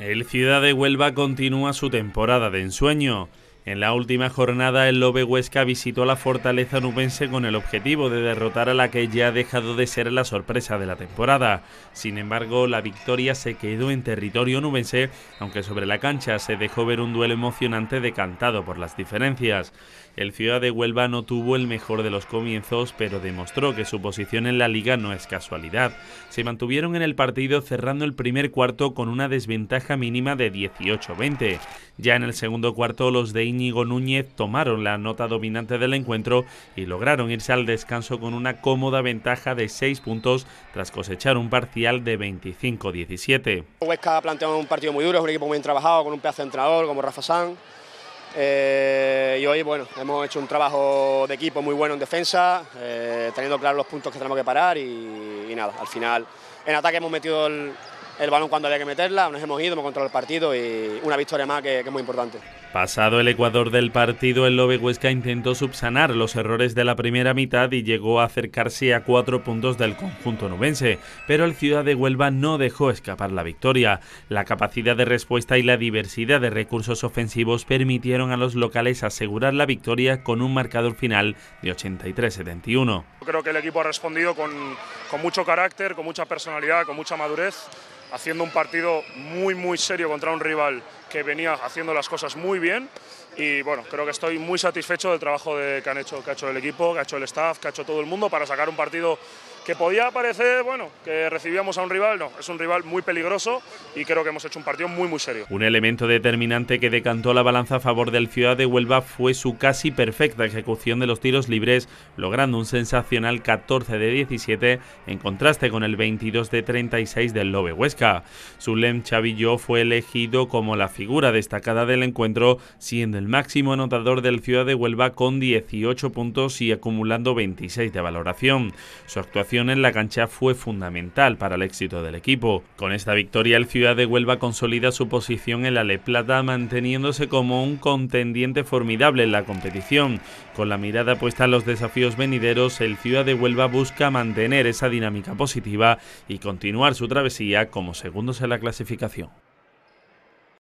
El Ciudad de Huelva continúa su temporada de ensueño. En la última jornada, el Lobe Huesca visitó la fortaleza nubense con el objetivo de derrotar a la que ya ha dejado de ser la sorpresa de la temporada. Sin embargo, la victoria se quedó en territorio nubense, aunque sobre la cancha se dejó ver un duelo emocionante decantado por las diferencias. El Ciudad de Huelva no tuvo el mejor de los comienzos, pero demostró que su posición en la liga no es casualidad. Se mantuvieron en el partido cerrando el primer cuarto con una desventaja mínima de 18-20. Ya en el segundo cuarto, los de Íñigo Núñez tomaron la nota dominante del encuentro y lograron irse al descanso con una cómoda ventaja de 6 puntos tras cosechar un parcial de 25-17. Huesca ha planteado un partido muy duro, es un equipo muy bien trabajado, con un pedazo de entrenador como Rafa San. Eh, y hoy, bueno, hemos hecho un trabajo de equipo muy bueno en defensa, eh, teniendo claro los puntos que tenemos que parar y, nada, al final en ataque hemos metido el, balón cuando había que meterla, nos hemos ido, hemos controlado el partido y una victoria más que, que es muy importante. Pasado el Ecuador del partido, el Lobe Huesca intentó subsanar los errores de la primera mitad y llegó a acercarse a cuatro puntos del conjunto nubense, pero el Ciudad de Huelva no dejó escapar la victoria. La capacidad de respuesta y la diversidad de recursos ofensivos permitieron a los locales asegurar la victoria con un marcador final de 83-71. Creo que el equipo ha respondido con, con mucho carácter, con mucha personalidad, con mucha madurez, haciendo un partido muy, muy serio contra un rival que venía haciendo las cosas muy bien y bueno, creo que estoy muy satisfecho del trabajo de, que, han hecho, que ha hecho el equipo, que ha hecho el staff, que ha hecho todo el mundo para sacar un partido que podía parecer, bueno, que recibíamos a un rival, no, es un rival muy peligroso y creo que hemos hecho un partido muy, muy serio. Un elemento determinante que decantó la balanza a favor del Ciudad de Huelva fue su casi perfecta ejecución de los tiros libres, logrando un sensacional 14 de 17 en contraste con el 22 de 36 del Lobe Huesca. Zulem Chavillo fue elegido como la figura destacada del encuentro, siendo el máximo anotador del Ciudad de Huelva con 18 puntos y acumulando 26 de valoración. Su actuación en la cancha fue fundamental para el éxito del equipo. Con esta victoria el Ciudad de Huelva consolida su posición en la Le Plata manteniéndose como un contendiente formidable en la competición. Con la mirada puesta en los desafíos venideros, el Ciudad de Huelva busca mantener esa dinámica positiva y continuar su travesía como segundos en la clasificación.